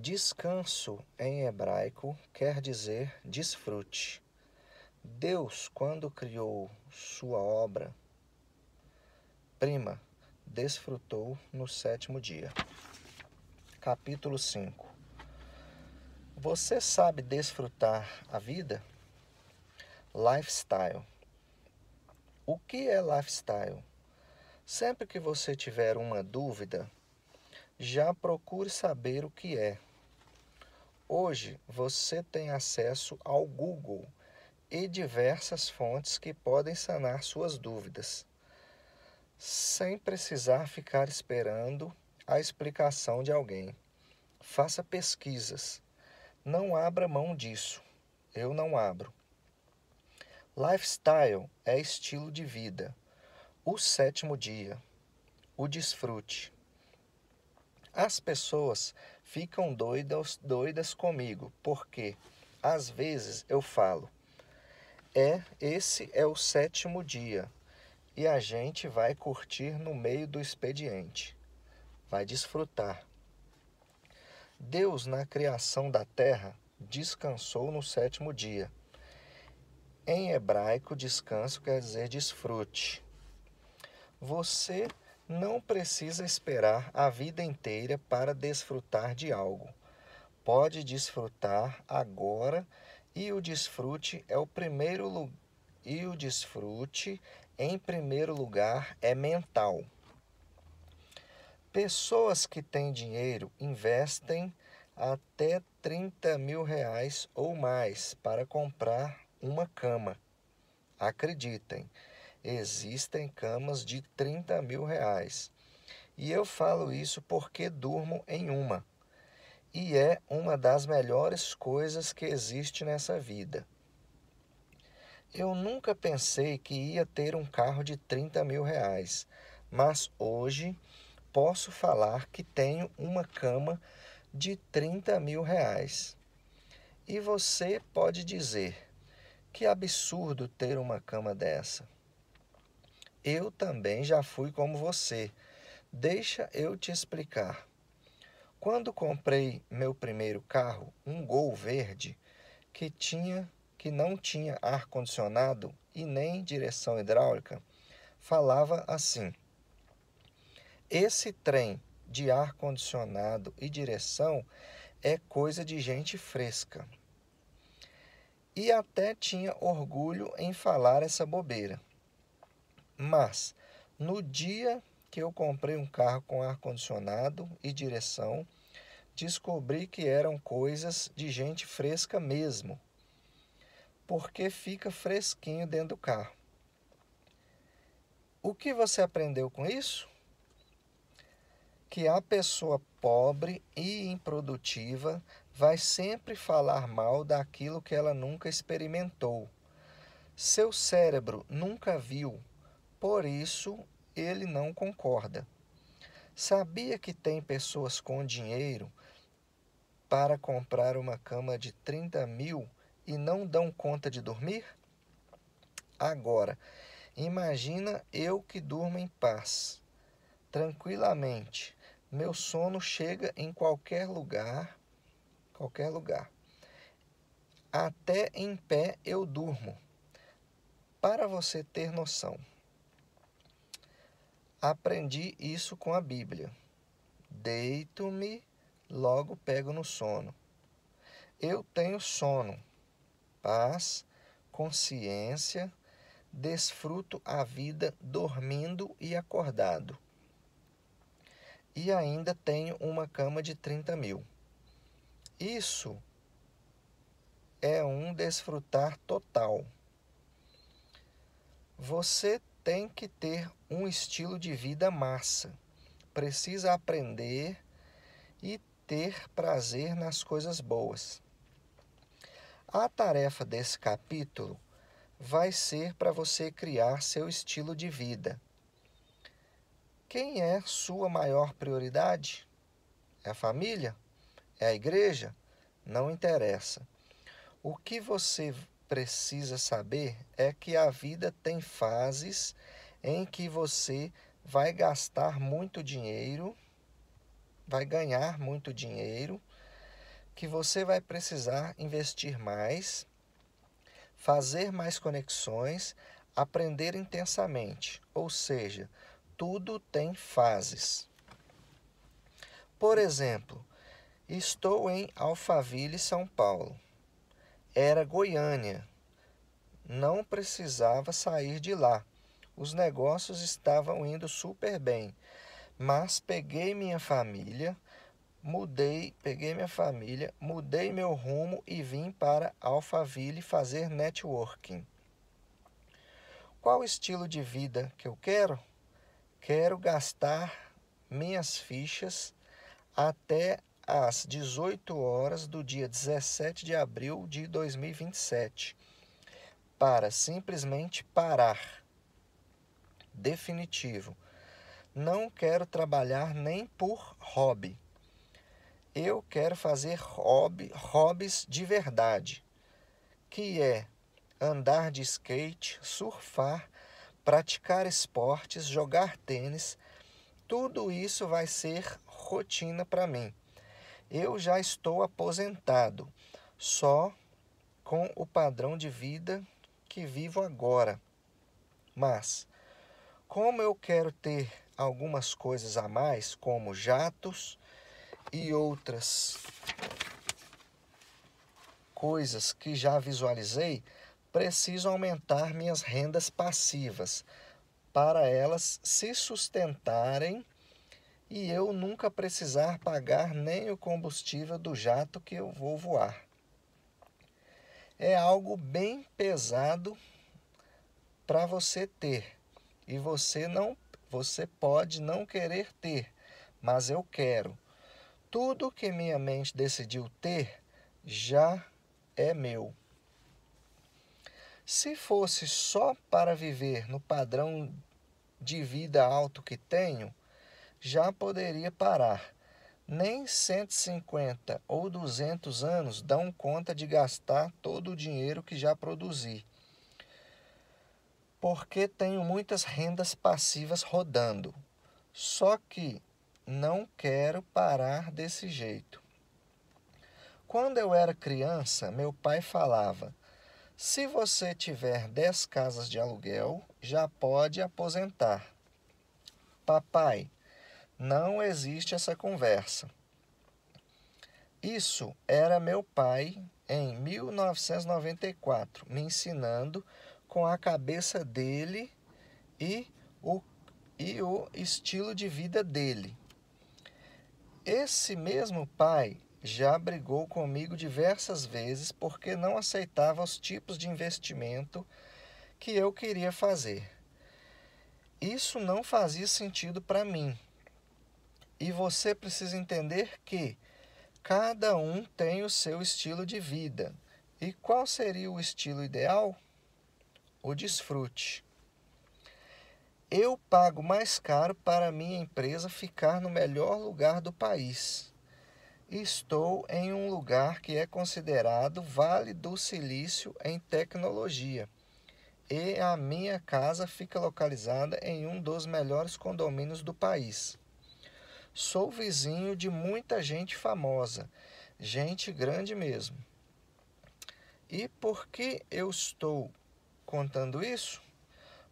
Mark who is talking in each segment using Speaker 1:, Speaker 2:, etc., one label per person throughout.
Speaker 1: Descanso em hebraico quer dizer desfrute. Deus, quando criou sua obra prima, desfrutou no sétimo dia. Capítulo 5 Você sabe desfrutar a vida? Lifestyle. O que é lifestyle? Sempre que você tiver uma dúvida, já procure saber o que é Hoje você tem acesso ao Google e diversas fontes que podem sanar suas dúvidas, sem precisar ficar esperando a explicação de alguém. Faça pesquisas. Não abra mão disso. Eu não abro. Lifestyle é estilo de vida. O sétimo dia, o desfrute. As pessoas ficam doidas, doidas comigo, porque às vezes eu falo, é, esse é o sétimo dia e a gente vai curtir no meio do expediente, vai desfrutar. Deus, na criação da terra, descansou no sétimo dia. Em hebraico, descanso quer dizer desfrute. Você não precisa esperar a vida inteira para desfrutar de algo. Pode desfrutar agora e o desfrute é o primeiro e o desfrute em primeiro lugar é mental. Pessoas que têm dinheiro investem até 30 mil reais ou mais para comprar uma cama. Acreditem, existem camas de 30 mil reais. E eu falo isso porque durmo em uma. E é uma das melhores coisas que existe nessa vida. Eu nunca pensei que ia ter um carro de 30 mil reais, mas hoje posso falar que tenho uma cama de 30 mil reais. E você pode dizer: que absurdo ter uma cama dessa. Eu também já fui como você. Deixa eu te explicar. Quando comprei meu primeiro carro, um Gol verde, que tinha que não tinha ar condicionado e nem direção hidráulica, falava assim: Esse trem de ar condicionado e direção é coisa de gente fresca. E até tinha orgulho em falar essa bobeira. Mas no dia que eu comprei um carro com ar-condicionado e direção, descobri que eram coisas de gente fresca mesmo, porque fica fresquinho dentro do carro. O que você aprendeu com isso? Que a pessoa pobre e improdutiva vai sempre falar mal daquilo que ela nunca experimentou. Seu cérebro nunca viu por isso, ele não concorda. Sabia que tem pessoas com dinheiro para comprar uma cama de 30 mil e não dão conta de dormir? Agora, imagina eu que durmo em paz, tranquilamente. Meu sono chega em qualquer lugar, qualquer lugar. Até em pé eu durmo. Para você ter noção. Aprendi isso com a Bíblia. Deito-me, logo pego no sono. Eu tenho sono, paz, consciência, desfruto a vida dormindo e acordado. E ainda tenho uma cama de 30 mil. Isso é um desfrutar total. Você tem que ter um estilo de vida massa, precisa aprender e ter prazer nas coisas boas. A tarefa desse capítulo vai ser para você criar seu estilo de vida. Quem é sua maior prioridade? É a família? É a igreja? Não interessa. O que você precisa saber é que a vida tem fases em que você vai gastar muito dinheiro, vai ganhar muito dinheiro, que você vai precisar investir mais, fazer mais conexões, aprender intensamente, ou seja, tudo tem fases. Por exemplo, estou em Alphaville, São Paulo era Goiânia. Não precisava sair de lá. Os negócios estavam indo super bem. Mas peguei minha família, mudei, peguei minha família, mudei meu rumo e vim para Alphaville fazer networking. Qual estilo de vida que eu quero? Quero gastar minhas fichas até às 18 horas do dia 17 de abril de 2027, para simplesmente parar. Definitivo. Não quero trabalhar nem por hobby. Eu quero fazer hobby, hobbies de verdade, que é andar de skate, surfar, praticar esportes, jogar tênis, tudo isso vai ser rotina para mim. Eu já estou aposentado, só com o padrão de vida que vivo agora. Mas, como eu quero ter algumas coisas a mais, como jatos e outras coisas que já visualizei, preciso aumentar minhas rendas passivas para elas se sustentarem e eu nunca precisar pagar nem o combustível do jato que eu vou voar. É algo bem pesado para você ter e você não você pode não querer ter, mas eu quero. Tudo que minha mente decidiu ter já é meu. Se fosse só para viver no padrão de vida alto que tenho, já poderia parar. Nem 150 ou 200 anos dão conta de gastar todo o dinheiro que já produzi, porque tenho muitas rendas passivas rodando. Só que não quero parar desse jeito. Quando eu era criança, meu pai falava: se você tiver 10 casas de aluguel, já pode aposentar. Papai, não existe essa conversa. Isso era meu pai em 1994, me ensinando com a cabeça dele e o, e o estilo de vida dele. Esse mesmo pai já brigou comigo diversas vezes porque não aceitava os tipos de investimento que eu queria fazer. Isso não fazia sentido para mim, e você precisa entender que cada um tem o seu estilo de vida. E qual seria o estilo ideal? O desfrute. Eu pago mais caro para minha empresa ficar no melhor lugar do país. Estou em um lugar que é considerado Vale do Silício em tecnologia. E a minha casa fica localizada em um dos melhores condomínios do país. Sou vizinho de muita gente famosa, gente grande mesmo. E por que eu estou contando isso?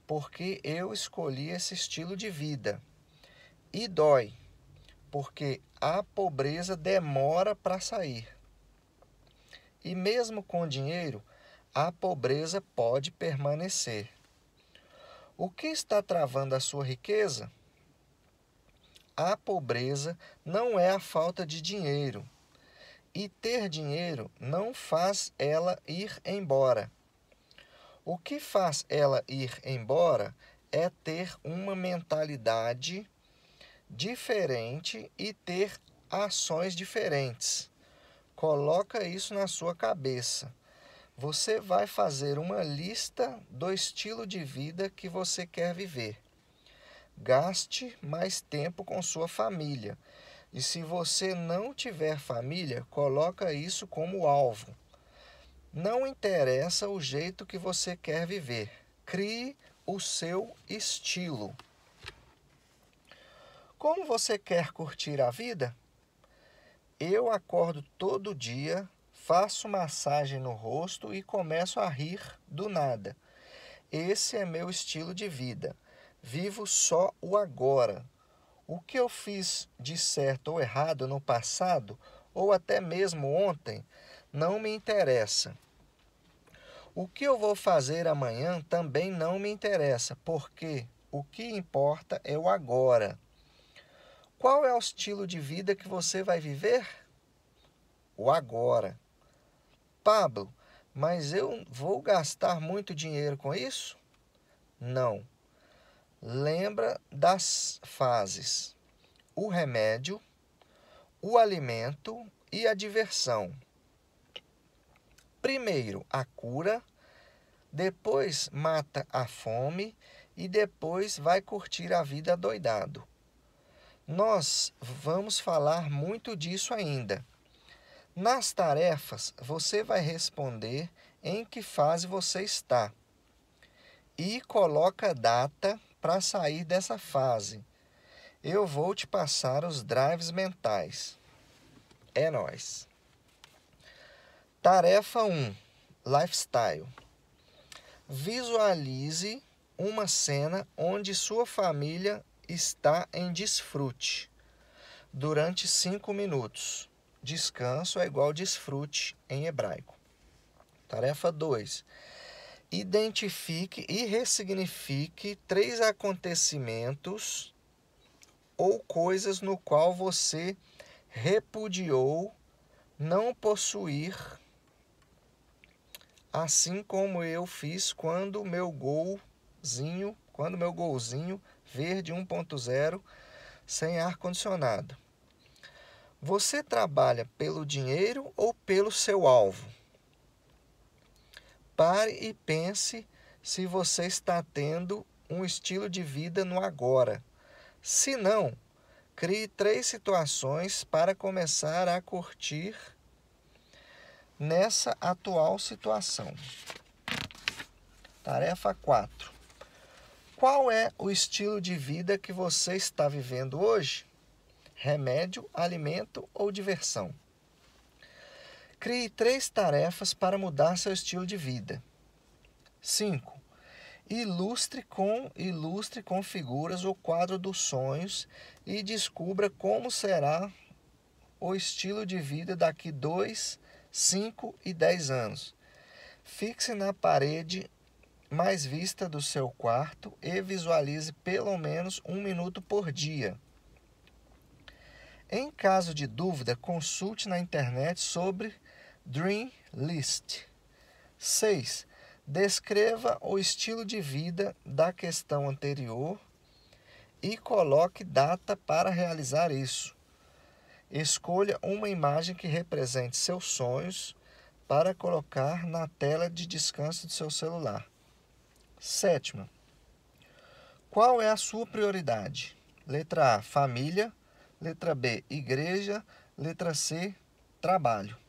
Speaker 1: Porque eu escolhi esse estilo de vida. E dói, porque a pobreza demora para sair. E mesmo com dinheiro, a pobreza pode permanecer. O que está travando a sua riqueza? a pobreza não é a falta de dinheiro. E ter dinheiro não faz ela ir embora. O que faz ela ir embora é ter uma mentalidade diferente e ter ações diferentes. Coloca isso na sua cabeça. Você vai fazer uma lista do estilo de vida que você quer viver gaste mais tempo com sua família. E se você não tiver família, coloca isso como alvo. Não interessa o jeito que você quer viver. Crie o seu estilo. Como você quer curtir a vida? Eu acordo todo dia, faço massagem no rosto e começo a rir do nada. Esse é meu estilo de vida. Vivo só o agora. O que eu fiz de certo ou errado no passado, ou até mesmo ontem, não me interessa. O que eu vou fazer amanhã também não me interessa, porque o que importa é o agora. Qual é o estilo de vida que você vai viver? O agora. Pablo, mas eu vou gastar muito dinheiro com isso? Não. Lembra das fases: o remédio, o alimento e a diversão. Primeiro a cura, depois mata a fome e depois vai curtir a vida doidado. Nós vamos falar muito disso ainda. Nas tarefas, você vai responder em que fase você está e coloca data para sair dessa fase. Eu vou te passar os drives mentais. É nós. Tarefa 1: Lifestyle. Visualize uma cena onde sua família está em desfrute durante 5 minutos. Descanso é igual desfrute em hebraico. Tarefa 2: identifique e ressignifique três acontecimentos ou coisas no qual você repudiou não possuir, assim como eu fiz quando meu golzinho, quando meu golzinho verde 1.0 sem ar condicionado. Você trabalha pelo dinheiro ou pelo seu alvo? Pare e pense se você está tendo um estilo de vida no agora. Se não, crie três situações para começar a curtir nessa atual situação. Tarefa 4. Qual é o estilo de vida que você está vivendo hoje? Remédio, alimento ou diversão? Crie três tarefas para mudar seu estilo de vida. 5. Ilustre com ilustre com figuras o quadro dos sonhos e descubra como será o estilo de vida daqui 2, 5 e 10 anos. Fixe na parede mais vista do seu quarto e visualize pelo menos um minuto por dia. Em caso de dúvida, consulte na internet sobre Dream List. 6. Descreva o estilo de vida da questão anterior e coloque data para realizar isso. Escolha uma imagem que represente seus sonhos para colocar na tela de descanso do seu celular. 7. Qual é a sua prioridade? Letra A, família. Letra B, igreja. Letra C, trabalho.